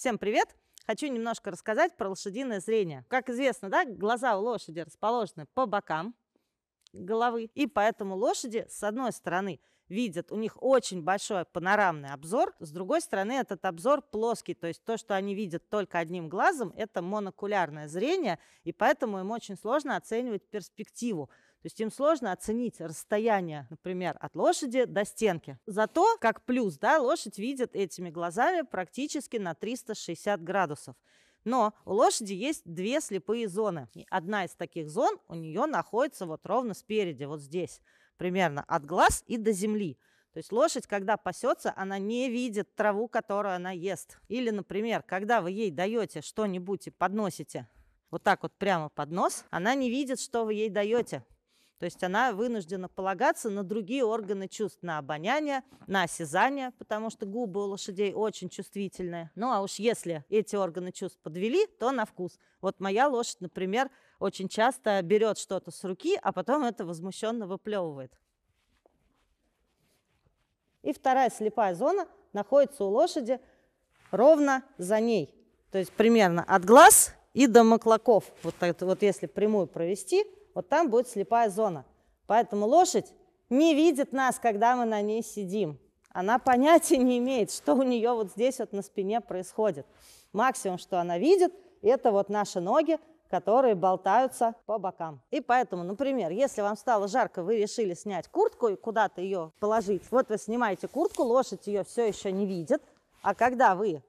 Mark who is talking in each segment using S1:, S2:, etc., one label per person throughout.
S1: Всем привет! Хочу немножко рассказать про лошадиное зрение. Как известно, да, глаза у лошади расположены по бокам головы, и поэтому лошади, с одной стороны, видят, у них очень большой панорамный обзор, с другой стороны, этот обзор плоский, то есть то, что они видят только одним глазом, это монокулярное зрение, и поэтому им очень сложно оценивать перспективу. То есть им сложно оценить расстояние, например, от лошади до стенки. Зато, как плюс, да, лошадь видит этими глазами практически на 360 градусов. Но у лошади есть две слепые зоны. И одна из таких зон у нее находится вот ровно спереди, вот здесь, примерно от глаз и до земли. То есть лошадь, когда пасется, она не видит траву, которую она ест. Или, например, когда вы ей даете что-нибудь и подносите вот так вот прямо под нос, она не видит, что вы ей даете. То есть она вынуждена полагаться на другие органы чувств, на обоняние, на осязание, потому что губы у лошадей очень чувствительные. Ну а уж если эти органы чувств подвели, то на вкус. Вот моя лошадь, например, очень часто берет что-то с руки, а потом это возмущенно выплевывает. И вторая слепая зона находится у лошади ровно за ней. То есть примерно от глаз и до маклаков. Вот, это, вот если прямую провести – вот там будет слепая зона. Поэтому лошадь не видит нас, когда мы на ней сидим. Она понятия не имеет, что у нее вот здесь вот на спине происходит. Максимум, что она видит, это вот наши ноги, которые болтаются по бокам. И поэтому, например, если вам стало жарко, вы решили снять куртку и куда-то ее положить. Вот вы снимаете куртку, лошадь ее все еще не видит, а когда вы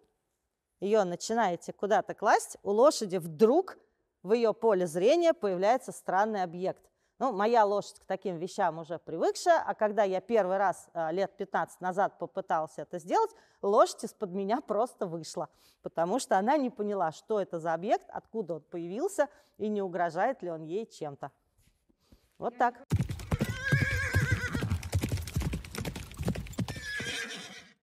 S1: ее начинаете куда-то класть, у лошади вдруг в ее поле зрения появляется странный объект. Ну, моя лошадь к таким вещам уже привыкшая, а когда я первый раз а, лет 15 назад попытался это сделать, лошадь из-под меня просто вышла, потому что она не поняла, что это за объект, откуда он появился и не угрожает ли он ей чем-то. Вот так.